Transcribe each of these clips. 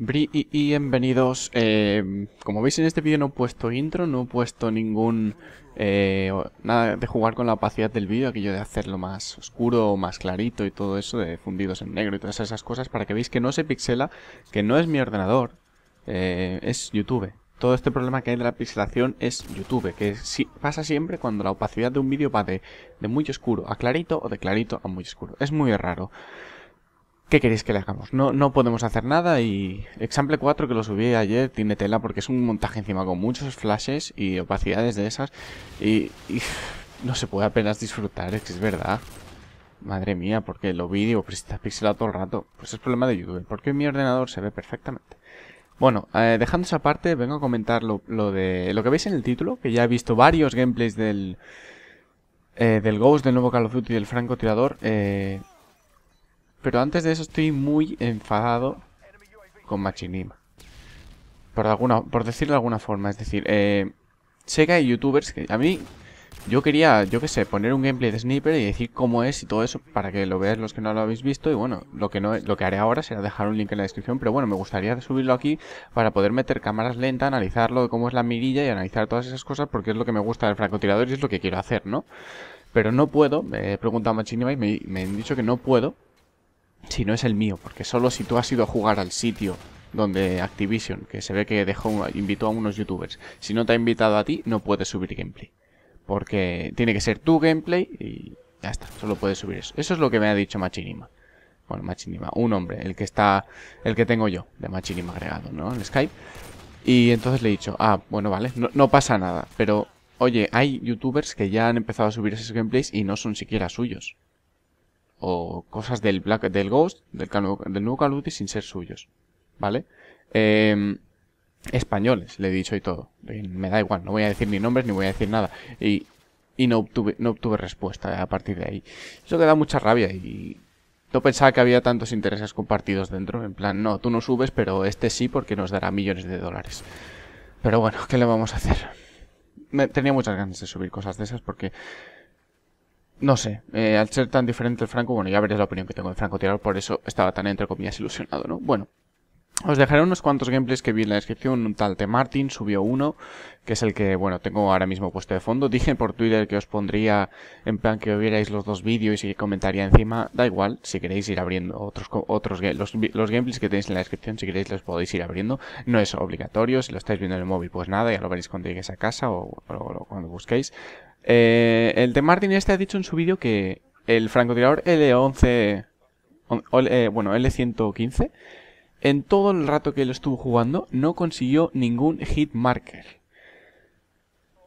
Bri y bienvenidos. Eh, como veis en este vídeo no he puesto intro, no he puesto ningún... Eh, nada de jugar con la opacidad del vídeo, aquello de hacerlo más oscuro, o más clarito y todo eso, de fundidos en negro y todas esas cosas, para que veáis que no se pixela, que no es mi ordenador, eh, es YouTube. Todo este problema que hay de la pixelación es YouTube, que pasa siempre cuando la opacidad de un vídeo va de muy oscuro a clarito o de clarito a muy oscuro. Es muy raro. ¿Qué queréis que le hagamos? No, no podemos hacer nada y Example 4 que lo subí ayer tiene tela porque es un montaje encima con muchos flashes y opacidades de esas y, no se puede apenas disfrutar, es que es verdad. Madre mía, porque lo vi digo, está pixelado todo el rato. Pues es problema de YouTube, porque mi ordenador se ve perfectamente. Bueno, eh, dejando esa parte, vengo a comentar lo, de lo que veis en el título, que ya he visto varios gameplays del, eh, del Ghost, del nuevo Call of Duty, del francotirador. Eh, pero antes de eso estoy muy enfadado con Machinima. Por, alguna, por decirlo de alguna forma. Es decir, eh, sé que hay youtubers que a mí... Yo quería, yo qué sé, poner un gameplay de Sniper y decir cómo es y todo eso para que lo veáis los que no lo habéis visto. Y bueno, lo que, no, lo que haré ahora será dejar un link en la descripción. Pero bueno, me gustaría subirlo aquí para poder meter cámaras lentas, analizarlo, cómo es la mirilla y analizar todas esas cosas porque es lo que me gusta del francotirador y es lo que quiero hacer, ¿no? Pero no puedo, me he preguntado a Machinima y me han dicho que no puedo si no es el mío, porque solo si tú has ido a jugar al sitio donde Activision, que se ve que dejó, invitó a unos youtubers, si no te ha invitado a ti, no puedes subir gameplay. Porque tiene que ser tu gameplay y ya está, solo puedes subir eso. Eso es lo que me ha dicho Machinima. Bueno, Machinima, un hombre, el que está, el que tengo yo, de Machinima agregado, ¿no? En Skype. Y entonces le he dicho, ah, bueno, vale, no pasa nada, pero oye, hay youtubers que ya han empezado a subir esos gameplays y no son siquiera suyos o cosas del, Black, del Ghost, del, nuevo Call sin ser suyos, ¿vale? Em, españoles, le he dicho y todo. Me da igual, no voy a decir ni nombres ni voy a decir nada. Y, y no, obtuve, no obtuve respuesta a partir de ahí. Eso me da mucha rabia y no pensaba que había tantos intereses compartidos dentro. En plan, no, tú no subes, pero este sí porque nos dará millones de dólares. Pero bueno, ¿qué le vamos a hacer? tenía muchas ganas de subir cosas de esas porque no sé, eh, al ser tan diferente el Franco, bueno, ya veréis la opinión que tengo de Franco Tirador, por eso estaba tan entre comillas ilusionado, ¿no? Bueno, os dejaré unos cuantos gameplays que vi en la descripción, un tal de Martin subió uno, que es el que, bueno, tengo ahora mismo puesto de fondo. Dije por Twitter que os pondría en plan que vierais los dos vídeos y comentaría encima. Da igual, si queréis ir abriendo otros, otros los, los gameplays que tenéis en la descripción, si queréis los podéis ir abriendo. No es obligatorio, si lo estáis viendo en el móvil pues nada, ya lo veréis cuando lleguéis a casa o cuando busquéis. Eh, el de Martin este ha dicho en su vídeo que el francotirador L11, eh, bueno, L115, en todo el rato que él estuvo jugando no consiguió ningún hit marker.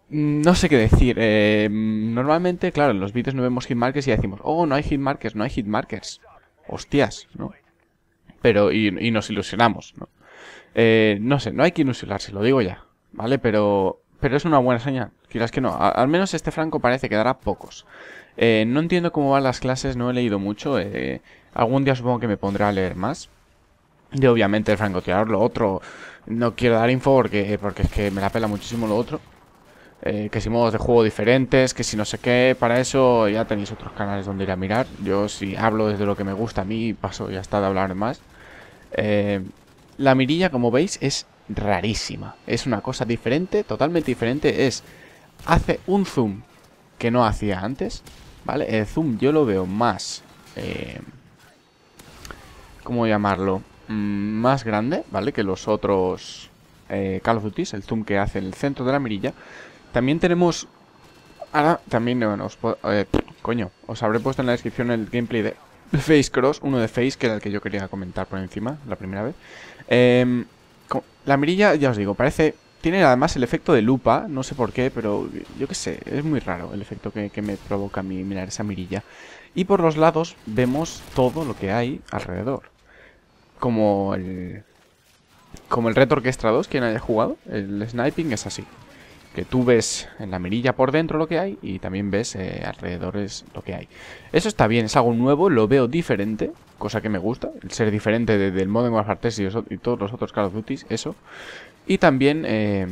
No sé qué decir. Eh, normalmente, claro, en los vídeos no vemos hit markers y decimos, oh, no hay hit markers, no hay hit markers. Hostias, ¿no? Pero, y, nos ilusionamos, ¿no? no sé, no hay que ilusionarse, lo digo ya, ¿vale? Pero, pero es una buena señal. Quieras que no, al menos este Franco parece que dará pocos. Eh, no entiendo cómo van las clases, no he leído mucho. Eh, algún día supongo que me pondré a leer más. De obviamente el Franco francotirador, lo otro. No quiero dar info porque, eh, porque es que me la pela muchísimo lo otro. que si modos de juego diferentes, que si no sé qué, para eso ya tenéis otros canales donde ir a mirar. Yo si hablo desde lo que me gusta a mí, paso ya está de hablar más. la mirilla, como veis, es rarísima. Es una cosa diferente, totalmente diferente. Es hace un zoom que no hacía antes, ¿vale? El zoom yo lo veo más... Eh, ¿Cómo llamarlo? Mm, más grande, ¿vale? Que los otros eh, Call of Duty, el zoom que hace en el centro de la mirilla. También tenemos... Ahora, también, eh, os coño, os habré puesto en la descripción el gameplay de Face Cross, uno de Face, que era el que yo quería comentar por encima, la primera vez. Em, la mirilla, ya os digo, parece tiene además el efecto de lupa, no sé por qué, pero yo qué sé, es muy raro el efecto que, me provoca a mí mirar esa mirilla. Y por los lados vemos todo lo que hay alrededor. Como el, como el Reto 2, quien haya jugado, el sniping es así que tú ves en la mirilla por dentro lo que hay y también ves eh, alrededores lo que hay. Eso está bien, es algo nuevo, lo veo diferente, cosa que me gusta, el ser diferente del Modern Warfare 3 y, todos los otros Call of Duty, eso. Y también eh,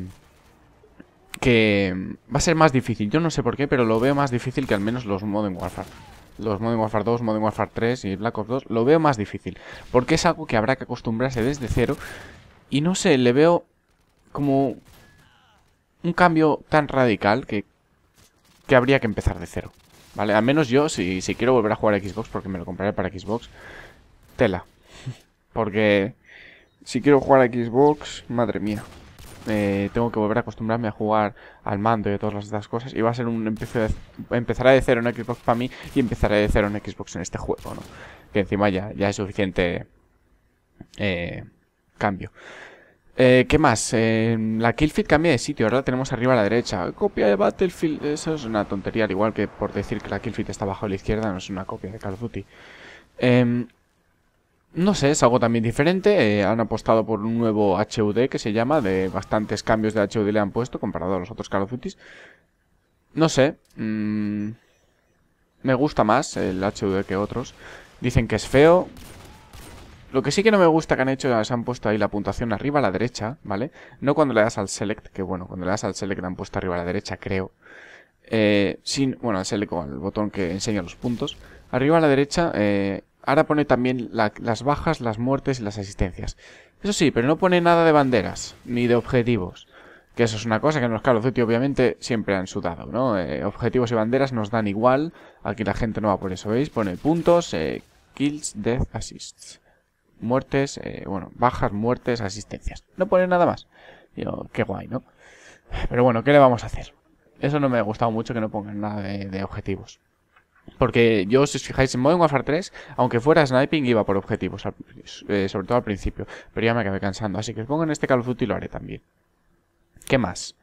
que va a ser más difícil, yo no sé por qué, pero lo veo más difícil que al menos los Modern Warfare. Los Modern Warfare 2, Modern Warfare 3 y Black Ops 2, lo veo más difícil. Porque es algo que habrá que acostumbrarse desde cero. Y no sé, le veo como un cambio tan radical que, que habría que empezar de cero. ¿Vale? Al menos yo, si, si quiero volver a jugar a Xbox, porque me lo compraré para Xbox, tela. Porque si quiero jugar a Xbox, madre mía. Eh, tengo que volver a acostumbrarme a jugar al mando y a todas las cosas. Y va a ser un empezar de, de cero en Xbox para mí y empezaré de cero en Xbox en este juego, ¿no? Que encima ya, ya es suficiente eh, cambio. Eh, ¿Qué más? Eh, la Killfit cambia de sitio, ahora la tenemos arriba a la derecha. Copia de Battlefield, eso es una tontería, al igual que por decir que la Killfit está abajo a la izquierda, no es una copia de Call of Duty. Em, no sé, es algo también diferente. Eh, han apostado por un nuevo HUD que se llama, de bastantes cambios de HUD le han puesto comparado a los otros Call of Duty. No sé, mm, me gusta más el HUD que otros. Dicen que es feo, lo que sí que no me gusta que han hecho es han puesto ahí la puntuación arriba a la derecha, ¿vale? No cuando le das al select, que bueno, cuando le das al select la han puesto arriba a la derecha, creo. Eh, sin, bueno, al select con el botón que enseña los puntos. Arriba a la derecha, eh, ahora pone también las bajas, las muertes y las asistencias. Eso sí, pero no pone nada de banderas, ni de objetivos. Que eso es una cosa que en los Call of obviamente siempre han sudado, ¿no? Eh, objetivos y banderas nos dan igual, aquí la gente no va por eso, ¿veis? Pone puntos, kills, death, assists muertes, eh, bueno, bajas, muertes, asistencias. No pone nada más. yo qué guay, ¿no? Pero bueno, ¿qué le vamos a hacer? Eso no me ha gustado mucho que no pongan nada de, objetivos. Porque yo, si os fijáis, en Modern Warfare 3, aunque fuera sniping, iba por objetivos, eh, sobre todo al principio. Pero ya me acabé cansando, así que pongan este Call y lo haré también. ¿Qué más?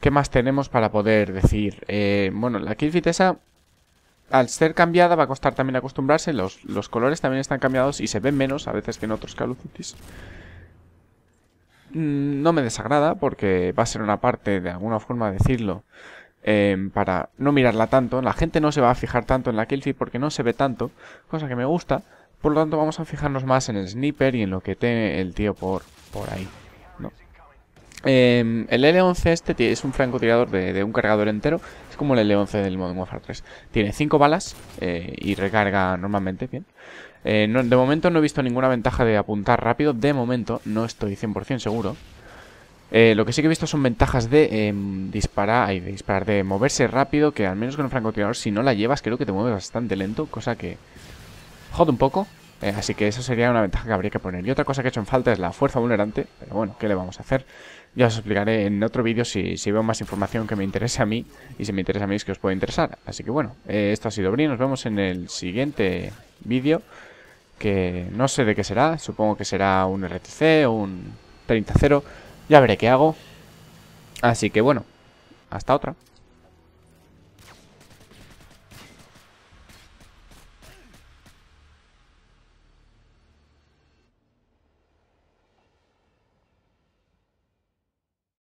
¿Qué más tenemos para poder decir? Eh, bueno, la Kill esa al ser cambiada va a costar también acostumbrarse. Los, los, colores también están cambiados y se ven menos a veces que en otros Call mm, No me desagrada porque va a ser una parte, de alguna forma decirlo, em, para no mirarla tanto. La gente no se va a fijar tanto en la killfeed porque no se ve tanto, cosa que me gusta. Por lo tanto vamos a fijarnos más en el sniper y en lo que tiene el tío por, por ahí. Em, el L11 este es un francotirador de, un cargador entero, es como el L11 del Modern Warfare 3. Tiene 5 balas eh, y recarga normalmente, bien. Eh, de momento no he visto ninguna ventaja de apuntar rápido, de momento no estoy 100% seguro. Eh, lo que sí que he visto son ventajas de em, disparar, y de disparar, de moverse rápido, que al menos con un francotirador si no la llevas creo que te mueves bastante lento, cosa que jode un poco, eh, así que eso sería una ventaja que habría que poner. Y otra cosa que he hecho en falta es la fuerza vulnerante, pero bueno, ¿qué le vamos a hacer? Ya os explicaré en otro vídeo si, si, veo más información que me interese a mí, y si me interesa a mí es que os puede interesar. Así que bueno, eh, esto ha sido Brin. nos vemos en el siguiente vídeo, que no sé de qué será, supongo que será un RTC o un 30-0, ya veré qué hago. Así que bueno, hasta otra.